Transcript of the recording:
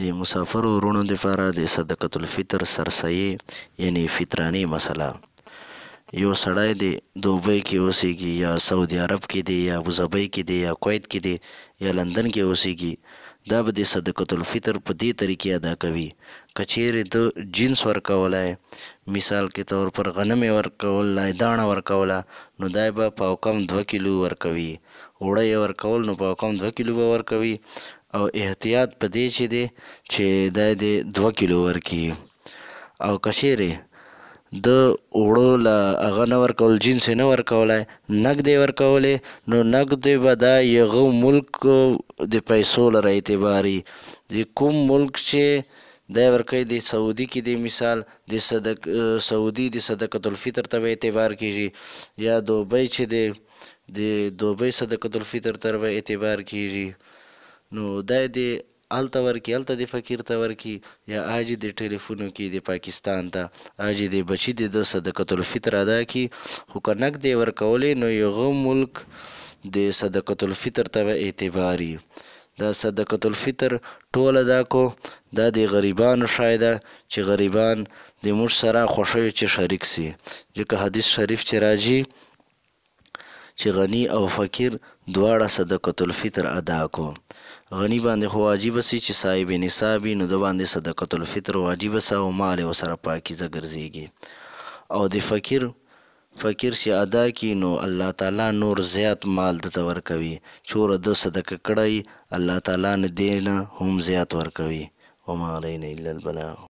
د مسافرو وروڼو دپاره د صدقة الفطر سرسایې یعنی فطرانې مسله یو سړی دی دوبۍ کې اوسیږي یا سعودي عرب کې دی یا ابوظبۍ کې دی یا کویت کې دی یا لندن کې اوسیږي دا به د صدقة الفطر په دې طریقې ادا کوي که چیرې ته جنس ورکولی مثال کې طور پر غنمې ورکولی داڼه ورکوله نو دا به په حکم دوه کیلو ورکوي اوړه یې ورکول نو په حکم دوه کیلو به ورکوي او احتیاط په دې چې دی چې دا دې دوه کیلو ورکړي او که چیرې د اوړو له هغه نه ورکول جنس یې نه ورکولی نقدې ورکولې نو نقدې به دا یغه ملک د پیسو لره اعتباري د کوم ملک چې دا ورکوي د سعودي کې د مثال د صدق سعودي د صدقة الفطر ته اعتبار کیږي یا دوبۍ چې د د دوبۍ صدقة الفطر ته اعتبار کیږي نو دای دې هلته ورکي هلته د فقیر ته ورکي یا آج د ټلیفونو کې د پاکستان ته آج د بچي د د صدقة الفطر ادا کی خو کنک دی ورکولې نو یغه ملک د صدقة الفطر ته اعتباري دا صدقة الفطر ټول ادا کو دا د غریبانو شایده چې غریبان د موږ سره خوشیو چې شریک سي ځکه حدیث شریف چې راځي چې غنی او فقیر دواړه صدقه الفطر ادا کو غنی باندې خو واجب سي چې صاحب نصابي نو د باندې صدقه الفطر واجب سه او مال او سره پاکیزه ګرځيږي او د فقیر فقیر چې ادا کی نو الله تعالی نور زیات مال د تور کوي چور د صدقه کړی الله تعالی نه دینه هم زیات ور کوي وما علينا الا البلاغ